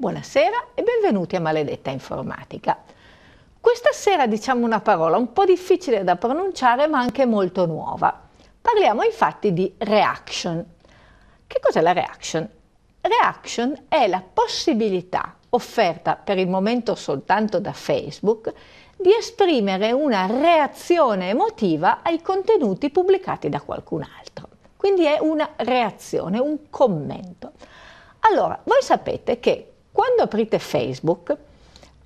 Buonasera e benvenuti a Maledetta Informatica. Questa sera diciamo una parola un po' difficile da pronunciare ma anche molto nuova. Parliamo infatti di reaction. Che cos'è la reaction? Reaction è la possibilità, offerta per il momento soltanto da Facebook, di esprimere una reazione emotiva ai contenuti pubblicati da qualcun altro. Quindi è una reazione, un commento. Allora, voi sapete che quando aprite Facebook,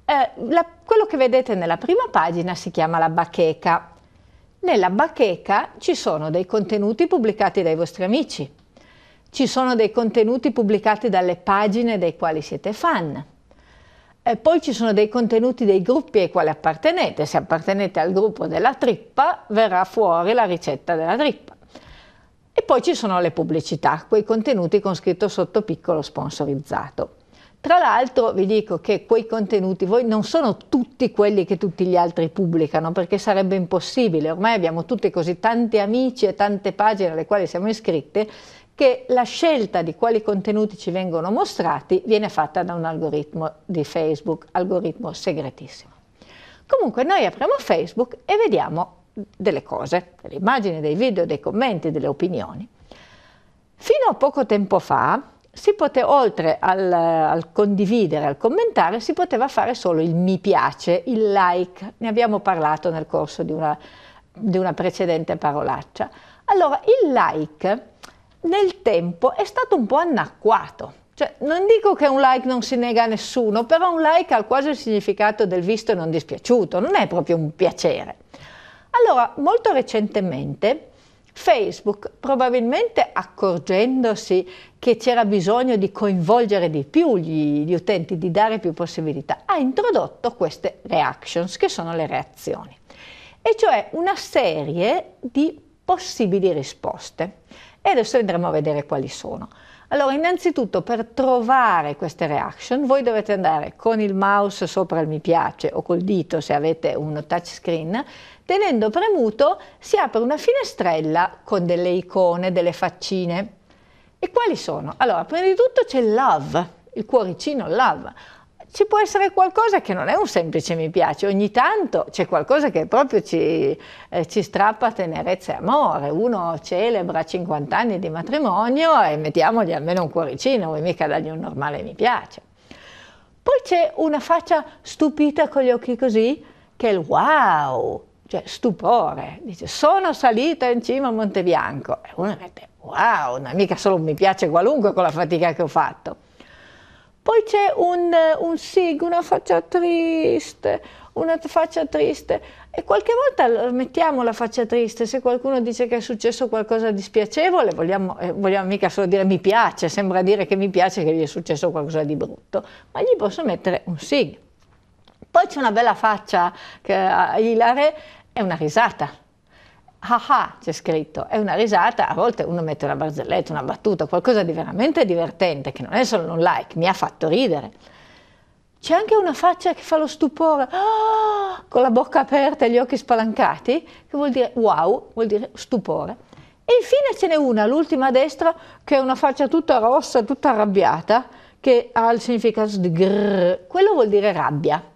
eh, la, quello che vedete nella prima pagina si chiama la bacheca. Nella bacheca ci sono dei contenuti pubblicati dai vostri amici, ci sono dei contenuti pubblicati dalle pagine dei quali siete fan, e eh, poi ci sono dei contenuti dei gruppi ai quali appartenete. Se appartenete al gruppo della trippa, verrà fuori la ricetta della trippa. E poi ci sono le pubblicità, quei contenuti con scritto sotto piccolo sponsorizzato. Tra l'altro vi dico che quei contenuti voi non sono tutti quelli che tutti gli altri pubblicano, perché sarebbe impossibile. Ormai abbiamo tutti così tanti amici e tante pagine alle quali siamo iscritte che la scelta di quali contenuti ci vengono mostrati viene fatta da un algoritmo di Facebook, algoritmo segretissimo. Comunque noi apriamo Facebook e vediamo delle cose, delle immagini, dei video, dei commenti, delle opinioni. Fino a poco tempo fa si poteva, oltre al, al condividere, al commentare, si poteva fare solo il mi piace, il like, ne abbiamo parlato nel corso di una, di una precedente parolaccia. Allora, il like nel tempo è stato un po' anacquato. Cioè, non dico che un like non si nega a nessuno, però un like ha quasi il significato del visto e non dispiaciuto, non è proprio un piacere. Allora, molto recentemente Facebook, probabilmente accorgendosi che c'era bisogno di coinvolgere di più gli, gli, utenti, di dare più possibilità, ha introdotto queste reactions, che sono le reazioni, e cioè una serie di possibili risposte. E adesso andremo a vedere quali sono. Allora, innanzitutto per trovare queste reaction voi dovete andare con il mouse sopra il mi piace o col dito se avete un touchscreen Tenendo premuto si apre una finestrella con delle icone, delle faccine. E quali sono? Allora, prima di tutto c'è il love, il cuoricino love. Ci può essere qualcosa che non è un semplice mi piace, ogni tanto c'è qualcosa che proprio ci, eh, ci strappa tenerezza e amore. Uno celebra 50 anni di matrimonio e mettiamogli almeno un cuoricino, vuoi mica dargli un normale mi piace. Poi c'è una faccia stupita con gli occhi così, che è il wow, cioè stupore, dice sono salita in cima a Monte Bianco e uno mette wow, mica solo mi piace qualunque con la fatica che ho fatto. Poi c'è un, un sig, una faccia triste, una faccia triste e qualche volta mettiamo la faccia triste, se qualcuno dice che è successo qualcosa di spiacevole, vogliamo, eh, vogliamo mica solo dire mi piace, sembra dire che mi piace che gli è successo qualcosa di brutto, ma gli posso mettere un sig. Poi c'è una bella faccia che a Ilare, è una risata. Ah ah, c'è scritto, è una risata, a volte uno mette una barzelletta, una battuta, qualcosa di veramente divertente, che non è solo non like, mi ha fatto ridere. C'è anche una faccia che fa lo stupore, oh, con la bocca aperta e gli occhi spalancati, che vuol dire wow, vuol dire stupore. E infine ce n'è una, l'ultima a destra, che è una faccia tutta rossa, tutta arrabbiata, che ha il significato di grrr, quello vuol dire rabbia.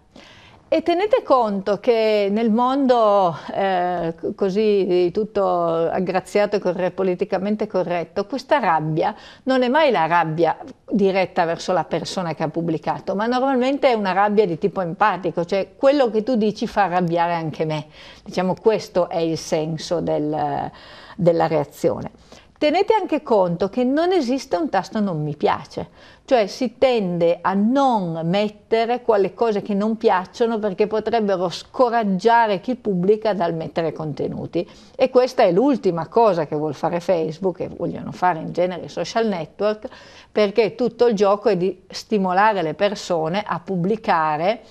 E tenete conto che nel mondo eh, così tutto aggraziato e politicamente corretto, questa rabbia non è mai la rabbia diretta verso la persona che ha pubblicato, ma normalmente è una rabbia di tipo empatico, cioè quello che tu dici fa arrabbiare anche me. Diciamo questo è il senso del, della reazione. Tenete anche conto che non esiste un tasto non mi piace, cioè si tende a non mettere quelle cose che non piacciono perché potrebbero scoraggiare chi pubblica dal mettere contenuti e questa è l'ultima cosa che vuol fare Facebook e vogliono fare in genere i social network perché tutto il gioco è di stimolare le persone a pubblicare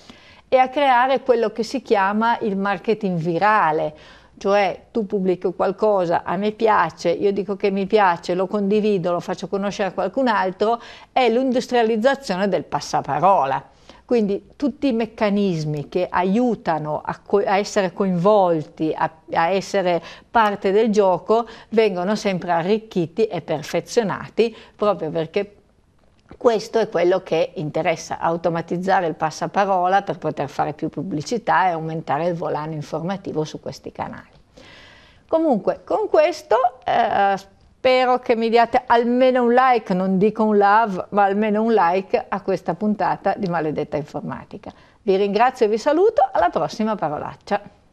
e a creare quello che si chiama il marketing virale, cioè tu pubblichi qualcosa, a me piace, io dico che mi piace, lo condivido, lo faccio conoscere a qualcun altro, è l'industrializzazione del passaparola. Quindi tutti i meccanismi che aiutano a, co a essere coinvolti, a, a, essere parte del gioco, vengono sempre arricchiti e perfezionati proprio perché questo è quello che interessa, automatizzare il passaparola per poter fare più pubblicità e aumentare il volano informativo su questi canali. Comunque, con questo eh, spero che mi diate almeno un like, non dico un love, ma almeno un like a questa puntata di Maledetta Informatica. Vi ringrazio e vi saluto, alla prossima parolaccia.